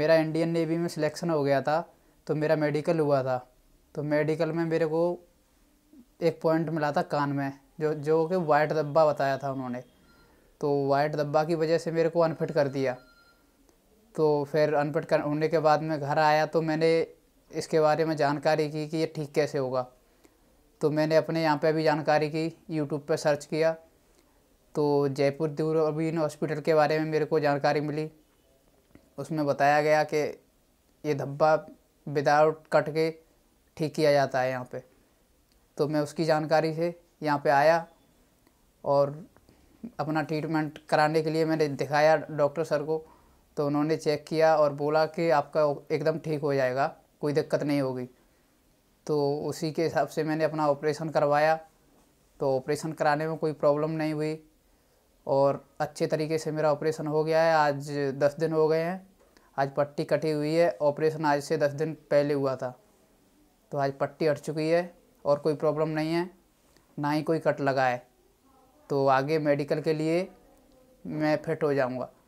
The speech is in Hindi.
मेरा इंडियन नेवी में सिलेक्शन हो गया था तो मेरा मेडिकल हुआ था तो मेडिकल में मेरे को एक पॉइंट मिला था कान में जो जो कि वाइट डब्बा बताया था उन्होंने तो वाइट डब्बा की वजह से मेरे को अनफिट कर दिया तो फिर अनफिट कर होने के बाद मैं घर आया तो मैंने इसके बारे में जानकारी की कि ये ठीक कैसे होगा तो मैंने अपने यहाँ पे भी जानकारी की यूट्यूब पर सर्च किया तो जयपुर दूरबीन हॉस्पिटल के बारे में मेरे को जानकारी मिली उसमें बताया गया कि ये धब्बा विदाउट कट के ठीक किया जाता है यहाँ पे तो मैं उसकी जानकारी से यहाँ पे आया और अपना ट्रीटमेंट कराने के लिए मैंने दिखाया डॉक्टर सर को तो उन्होंने चेक किया और बोला कि आपका एकदम ठीक हो जाएगा कोई दिक्कत नहीं होगी तो उसी के हिसाब से मैंने अपना ऑपरेशन करवाया तो ऑपरेशन कराने में कोई प्रॉब्लम नहीं हुई और अच्छे तरीके से मेरा ऑपरेशन हो गया है आज दस दिन हो गए हैं आज पट्टी कटी हुई है ऑपरेशन आज से दस दिन पहले हुआ था तो आज पट्टी हट चुकी है और कोई प्रॉब्लम नहीं है ना ही कोई कट लगा है तो आगे मेडिकल के लिए मैं फिट हो जाऊंगा